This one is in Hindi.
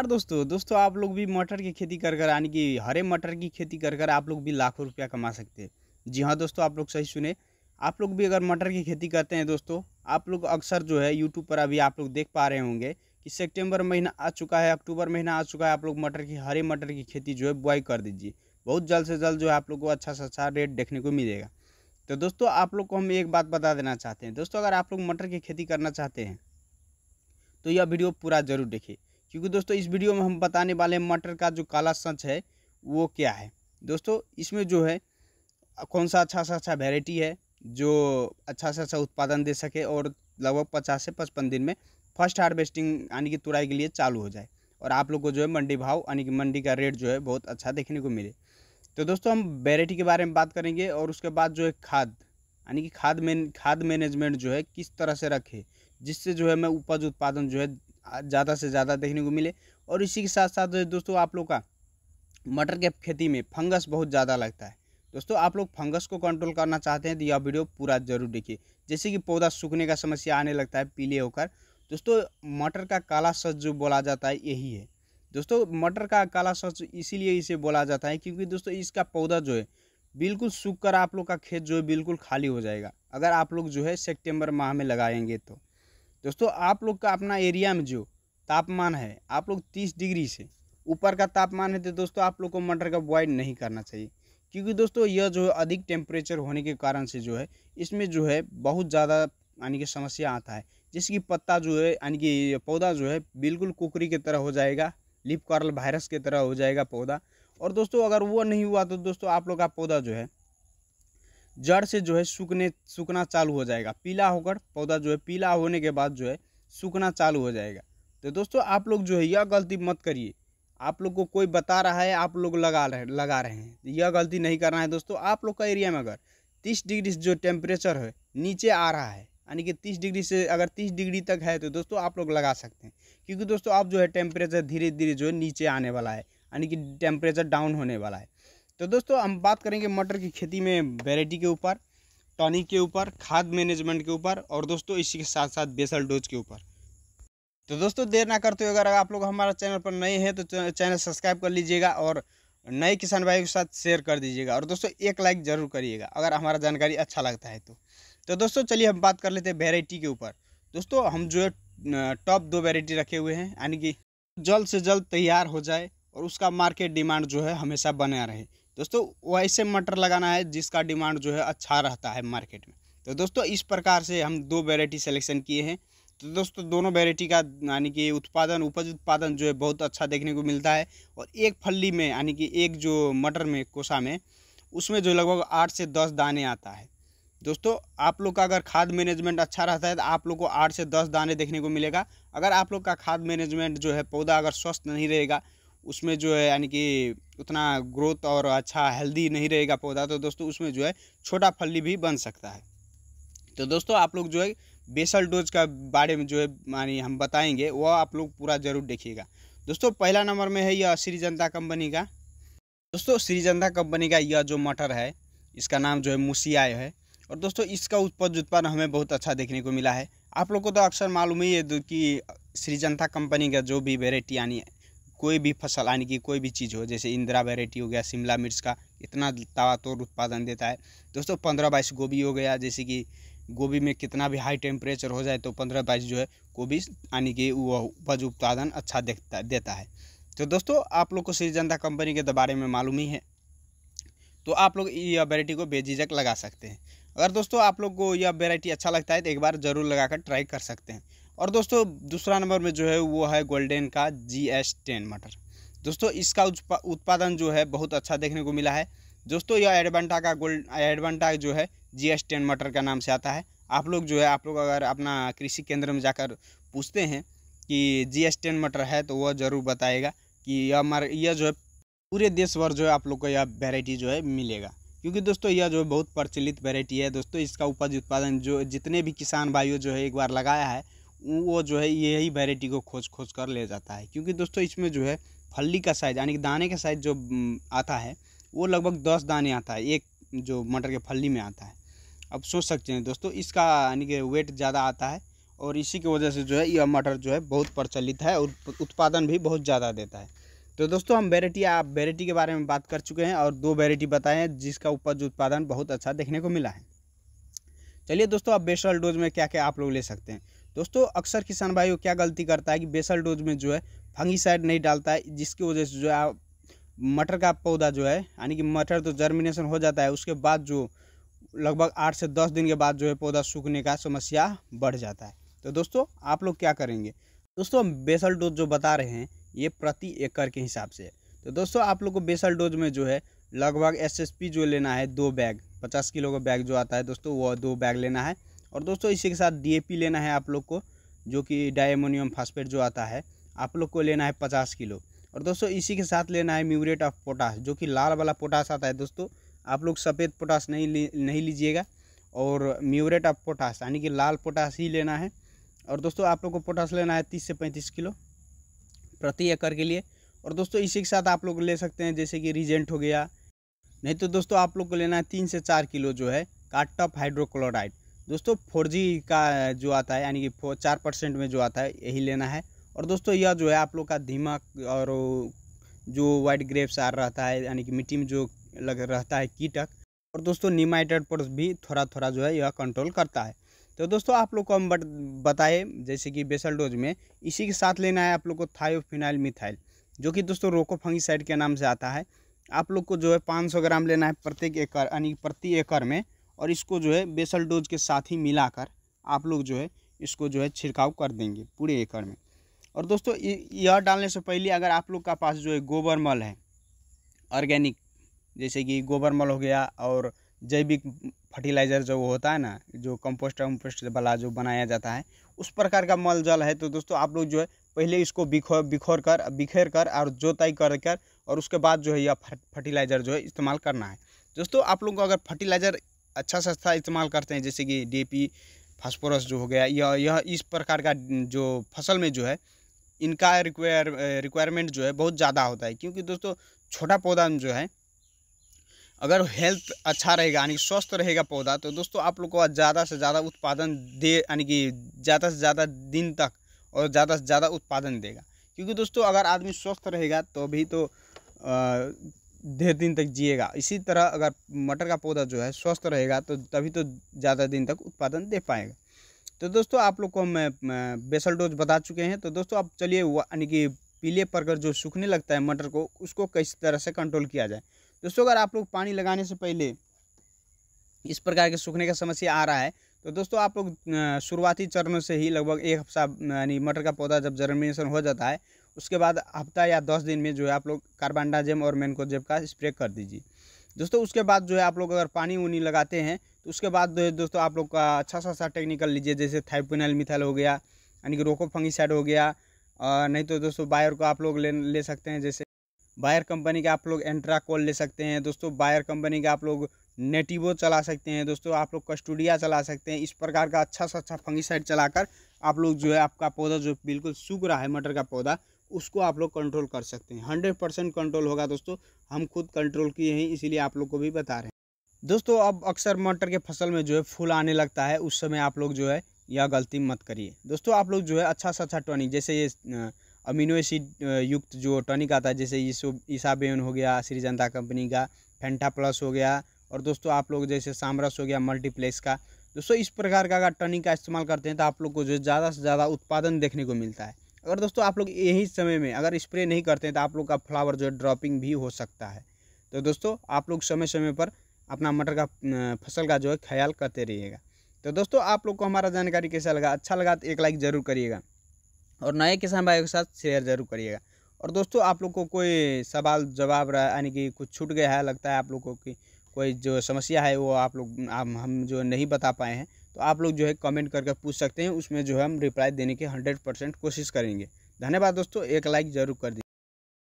और दोस्तों दोस्तों आप लोग भी मटर की खेती कर कर यानी कि हरे मटर की खेती कर कर आप लोग भी लाखों रुपया कमा सकते हैं जी हाँ दोस्तों आप लोग सही सुने आप लोग भी अगर मटर की खेती करते हैं दोस्तों आप लोग अक्सर जो है यूट्यूब पर अभी आप लोग देख पा रहे होंगे कि सेप्टेम्बर महीना आ चुका है अक्टूबर महीना आ चुका है आप लोग मटर की हरे मटर की खेती जो है बुआई कर दीजिए बहुत जल्द से जल्द जो है आप लोग को अच्छा से अच्छा रेट देखने को मिलेगा तो दोस्तों आप लोग को हम एक बात बता देना चाहते हैं दोस्तों अगर आप लोग मटर की खेती करना चाहते हैं तो यह वीडियो पूरा ज़रूर देखिए क्योंकि दोस्तों इस वीडियो में हम बताने वाले हैं मटर का जो काला सच है वो क्या है दोस्तों इसमें जो है कौन सा अच्छा सा अच्छा वेराइटी है जो अच्छा सा अच्छा उत्पादन दे सके और लगभग पचास से पचपन दिन में फर्स्ट हार्वेस्टिंग यानी कि तुराई के लिए चालू हो जाए और आप लोग को जो है मंडी भाव यानी कि मंडी का रेट जो है बहुत अच्छा देखने को मिले तो दोस्तों हम वेराइटी के बारे में बात करेंगे और उसके बाद जो है खाद यानी कि खाद में खाद मैनेजमेंट जो है किस तरह से रखे जिससे जो है मैं उपज उत्पादन जो है ज़्यादा से ज़्यादा देखने को मिले और इसी के साथ साथ दोस्तों आप लोग का मटर के खेती में फंगस बहुत ज़्यादा लगता है दोस्तों आप लोग फंगस को कंट्रोल करना चाहते हैं तो यह वीडियो पूरा जरूर देखिए जैसे कि पौधा सूखने का समस्या आने लगता है पीले होकर दोस्तों मटर का काला सच जो बोला जाता है यही है दोस्तों मटर का काला सच इसीलिए इसे बोला जाता है क्योंकि दोस्तों इसका पौधा जो है बिल्कुल सूख कर आप लोग का खेत जो है बिल्कुल खाली हो जाएगा अगर आप लोग जो है सेप्टेम्बर माह में लगाएंगे तो दोस्तों आप लोग का अपना एरिया में जो तापमान है आप लोग तीस डिग्री से ऊपर का तापमान है तो दोस्तों आप लोग को मटर का बॉइल नहीं करना चाहिए क्योंकि दोस्तों यह जो है अधिक टेम्परेचर होने के कारण से जो है इसमें जो है बहुत ज़्यादा यानी कि समस्या आता है जिसकी पत्ता जो है यानी कि पौधा जो है बिल्कुल कुकरी की तरह हो जाएगा लिप कॉरल वायरस की तरह हो जाएगा पौधा और दोस्तों अगर वो नहीं हुआ तो दोस्तों आप लोग का पौधा जो है जड़ से जो है सूखने सूखना चालू हो जाएगा पीला होकर पौधा जो है पीला होने के बाद जो है सूखना चालू हो जाएगा तो दोस्तों आप लोग जो है यह गलती मत करिए आप लोग को कोई बता रहा है आप लोग लगा रहे लगा रहे हैं यह गलती नहीं करना है दोस्तों आप लोग का एरिया में अगर तीस डिग्री जो टेम्परेचर है नीचे आ रहा है यानी कि तीस डिग्री से अगर तीस डिग्री तक है तो दोस्तों आप लोग लगा सकते हैं क्योंकि दोस्तों आप जो है टेम्परेचर धीरे धीरे जो है नीचे आने वाला है यानी कि टेम्परेचर डाउन होने वाला है तो दोस्तों हम बात करेंगे मटर की खेती में वेराइटी के ऊपर टॉनिक के ऊपर खाद मैनेजमेंट के ऊपर और दोस्तों इसी के साथ साथ बेसल डोज के ऊपर तो दोस्तों देर ना करते हुए अगर आप लोग हमारा चैनल पर नए हैं तो चैनल सब्सक्राइब कर लीजिएगा और नए किसान भाई के साथ शेयर कर दीजिएगा और दोस्तों एक लाइक ज़रूर करिएगा अगर हमारा जानकारी अच्छा लगता है तो तो दोस्तों चलिए हम बात कर लेते हैं वेराइटी के ऊपर दोस्तों हम जो है टॉप दो वेराइटी रखे हुए हैं यानी कि जल्द से जल्द तैयार हो जाए और उसका मार्केट डिमांड जो है हमेशा बना रहे दोस्तों वैसे मटर लगाना है जिसका डिमांड जो है अच्छा रहता है मार्केट में तो दोस्तों इस प्रकार से हम दो वेराइटी सेलेक्शन किए हैं तो दोस्तों दोनों वेराइटी का यानी कि उत्पादन उपज उत्पादन जो है बहुत अच्छा देखने को मिलता है और एक फल्ली में यानी कि एक जो मटर में कोसा में उसमें जो लगभग आठ से दस दाने आता है दोस्तों आप लोग का अगर खाद मैनेजमेंट अच्छा रहता है तो आप लोग को आठ से दस दाने देखने को मिलेगा अगर आप लोग का खाद मैनेजमेंट जो है पौधा अगर स्वस्थ नहीं रहेगा उसमें जो है यानी कि उतना ग्रोथ और अच्छा हेल्दी नहीं रहेगा पौधा तो दोस्तों उसमें जो है छोटा फल्ली भी बन सकता है तो दोस्तों आप लोग जो है बेसल डोज का बारे में जो है मानी हम बताएंगे वह आप लोग पूरा जरूर देखिएगा दोस्तों पहला नंबर में है यह श्री जनता कंपनी का दोस्तों श्री जनता कंपनी का यह जो मटर है इसका नाम जो है मुसियाय है और दोस्तों इसका उत्पाद उत्पादन हमें बहुत अच्छा देखने को मिला है आप लोग को तो अक्सर मालूम ही है कि श्री जनता कंपनी का जो भी वेराइटी यानी कोई भी फसल यानी कि कोई भी चीज़ हो जैसे इंदिरा वेराइटी हो गया शिमला मिर्च का इतना तावातोड़ उत्पादन देता है दोस्तों पंद्रह बाईस गोभी हो गया जैसे कि गोभी में कितना भी हाई टेम्परेचर हो जाए तो पंद्रह बाईस जो है गोभी यानी कि वो उपज उत्पादन अच्छा देखता देता है तो दोस्तों आप लोग को श्री जनता कंपनी के तो बारे में मालूम ही है तो आप लोग यह वेराइटी को बेझिझक लगा सकते हैं अगर दोस्तों आप लोग को यह वेराइटी अच्छा लगता है तो एक बार ज़रूर लगाकर ट्राई कर सकते हैं और दोस्तों दूसरा नंबर में जो है वो है गोल्डन का जी एस टेन मटर दोस्तों इसका उत्पादन जो है बहुत अच्छा देखने को मिला है दोस्तों यह एडवांटा का गोल्ड एडवांटा जो है जी एस टेन मटर का नाम से आता है आप लोग जो है आप लोग अगर अपना कृषि केंद्र में जाकर पूछते हैं कि जी एस टेन मटर है तो वह ज़रूर बताएगा कि यह हमारे यह जो है पूरे देश भर जो है आप लोग को यह वेराइटी जो है मिलेगा क्योंकि दोस्तों यह जो है बहुत प्रचलित वेराइटी है दोस्तों इसका उपज उत्पादन जो जितने भी किसान भाइयों जो है एक बार लगाया है वो जो है यही वेराइटी को खोज खोज कर ले जाता है क्योंकि दोस्तों इसमें जो है फल्ली का साइज़ यानी कि दाने का साइज़ जो आता है वो लगभग दस दाने आता है एक जो मटर के फल्ली में आता है अब सोच सकते हैं दोस्तों इसका यानी कि वेट ज़्यादा आता है और इसी की वजह से जो है यह मटर जो है बहुत प्रचलित है और उत्पादन भी बहुत ज़्यादा देता है तो दोस्तों हम वेराइटी आप वेराइटी के बारे में बात कर चुके हैं और दो वेराइटी बताए हैं जिसका उपज उत्पादन बहुत अच्छा देखने को मिला है चलिए दोस्तों अब बेसल डोज में क्या क्या आप लोग ले सकते हैं दोस्तों अक्सर किसान भाई क्या गलती करता है कि बेसल डोज में जो है फंगीसाइड नहीं डालता है जिसकी वजह से जो है मटर का पौधा जो है यानी कि मटर तो जर्मिनेशन हो जाता है उसके बाद जो लगभग आठ से दस दिन के बाद जो है पौधा सूखने का समस्या बढ़ जाता है तो दोस्तों आप लोग क्या करेंगे दोस्तों बेसल डोज जो बता रहे हैं ये प्रति एकड़ के हिसाब से तो दोस्तों आप लोग को बेसल डोज में जो है लगभग एसएसपी जो लेना है दो बैग पचास किलो का बैग जो आता है दोस्तों वो दो बैग लेना है और दोस्तों इसी के साथ डी लेना है आप लोग को जो कि डायमोनियम फास्फेट जो आता है आप लोग को लेना है पचास किलो और दोस्तों इसी के साथ लेना है म्यूरेट ऑफ पोटास जो कि लाल वाला पोटास आता है दोस्तों आप लोग सफ़ेद पोटास नहीं ली, नहीं लीजिएगा और म्यूरेट ऑफ पोटास यानी कि लाल पोटास ही लेना है और दोस्तों आप लोग को पोटास लेना है तीस से पैंतीस किलो प्रति एकड़ के लिए और दोस्तों इसी के साथ आप लोग ले सकते हैं जैसे कि रिजेंट हो गया नहीं तो दोस्तों आप लोग को लेना है तीन से चार किलो जो है काटअप हाइड्रोक्लोराइड दोस्तों फोर जी का जो आता है यानी कि चार परसेंट में जो आता है यही लेना है और दोस्तों यह जो है आप लोग का धीमा और जो वाइट ग्रेप्स आ रहता है यानी कि मिट्टी में जो लग रहता है कीटक और दोस्तों निमाइटेड पर भी थोड़ा थोड़ा जो है यह कंट्रोल करता है तो दोस्तों आप लोग को हम बट बताए जैसे कि बेसल डोज में इसी के साथ लेना है आप लोग को थायोफिनाइल मिथाइल जो कि दोस्तों रोको के नाम से आता है आप लोग को जो है 500 ग्राम लेना है प्रत्येक एकड़ यानी प्रति एकड़ में और इसको जो है बेसल डोज के साथ ही मिलाकर आप लोग जो है इसको जो है छिड़काव कर देंगे पूरे एकड़ में और दोस्तों यह डालने से पहले अगर आप लोग का पास जो है गोबर मल है ऑर्गेनिक जैसे कि गोबर मल हो गया और जैविक फर्टिलाइज़र जो होता है ना जो कंपोस्ट वम्पोस्ट वाला जो बनाया जाता है उस प्रकार का मल जल है तो दोस्तों आप लोग जो है पहले इसको बिखो बिखोर कर बिखेर कर और जोताई कर कर और उसके बाद जो है यह फर्टिलाइज़र जो है इस्तेमाल करना है दोस्तों आप लोग को अगर फर्टिलाइज़र अच्छा सस्ता इस्तेमाल करते हैं जैसे कि डी फास्फोरस जो हो गया या यह इस प्रकार का जो फसल में जो है इनका रिक्वायर रिक्वायरमेंट जो है बहुत ज़्यादा होता है क्योंकि दोस्तों छोटा पौधा में जो है अगर हेल्थ अच्छा रहेगा यानी स्वस्थ रहेगा पौधा तो दोस्तों आप लोग को ज़्यादा से ज़्यादा उत्पादन दे यानी कि ज़्यादा से ज़्यादा दिन तक और ज़्यादा से ज़्यादा उत्पादन देगा क्योंकि दोस्तों अगर आदमी स्वस्थ रहेगा तो भी तो ढेर दिन तक जिएगा इसी तरह अगर मटर का पौधा जो है स्वस्थ रहेगा तो तभी तो ज़्यादा दिन तक उत्पादन दे पाएगा तो दोस्तों आप लोग को हम बेसल डोज बता चुके हैं तो दोस्तों आप चलिए यानी कि पीले पड़कर जो सूखने लगता है मटर को उसको किस तरह से कंट्रोल किया जाए दोस्तों अगर आप लोग पानी लगाने से पहले इस प्रकार के सूखने का समस्या आ रहा है तो दोस्तों आप लोग शुरुआती चरणों से ही लगभग एक हफ्ता यानी मटर का पौधा जब जर्मिनेशन हो जाता है उसके बाद हफ्ता या दस दिन में जो है आप लोग कार्बनडाजेम और मैनकोजेब का स्प्रे कर दीजिए दोस्तों उसके बाद जो है आप लोग अगर पानी उनी लगाते हैं तो उसके बाद जो है दोस्तों आप लोग का अच्छा सा सा टेक्निकल लीजिए जैसे थाइपिनल मिथल हो गया यानी कि रोको फंगिसाइड हो गया और नहीं तो दोस्तों बायर को आप लोग ले ले सकते हैं जैसे बायर कंपनी का आप लोग एंट्राकोल ले सकते हैं दोस्तों बायर कंपनी का आप लोग नेटिवो चला सकते हैं दोस्तों आप लोग कस्टूडिया चला सकते हैं इस प्रकार का अच्छा सा अच्छा फंगिसाइड चलाकर आप लोग जो है आपका पौधा जो बिल्कुल सूख रहा है मटर का पौधा उसको आप लोग कंट्रोल कर सकते हैं हंड्रेड परसेंट कंट्रोल होगा दोस्तों हम खुद कंट्रोल किए हैं इसीलिए आप लोग को भी बता रहे हैं दोस्तों अब अक्सर मटर के फसल में जो है फूल आने लगता है उस समय आप लोग जो है यह गलती मत करिए दोस्तों आप लोग जो है अच्छा सा अच्छा टॉनिक जैसे ये अमीनो एसिड युक्त जो टॉनिक आता है जैसे ईसो ईसाबेन हो गया जनता कंपनी का फेंटा प्लस हो गया और दोस्तों आप लोग जैसे सामरस हो गया मल्टीप्लेक्स का दोस्तों इस प्रकार का अगर टनिक का इस्तेमाल करते हैं तो आप लोग को जो है ज़्यादा से ज़्यादा उत्पादन देखने को मिलता है अगर दोस्तों आप लोग यही समय में अगर स्प्रे नहीं करते हैं तो आप लोग का फ्लावर जो है ड्रॉपिंग भी हो सकता है तो दोस्तों आप लोग समय समय पर अपना मटर का फसल का जो है ख्याल करते रहिएगा तो दोस्तों आप लोग को हमारा जानकारी कैसा लगा अच्छा लगा तो एक लाइक ज़रूर करिएगा और नए किसान भाइयों के साथ शेयर ज़रूर करिएगा और दोस्तों आप लोग को कोई सवाल जवाब रहा यानी कि कुछ छूट गया है लगता है आप लोग को कि कोई जो समस्या है वो आप लोग हम जो नहीं बता पाए हैं तो आप लोग जो है कमेंट करके पूछ सकते हैं उसमें जो है हम रिप्लाई देने की हंड्रेड कोशिश करेंगे धन्यवाद दोस्तों एक लाइक ज़रूर कर दीजिए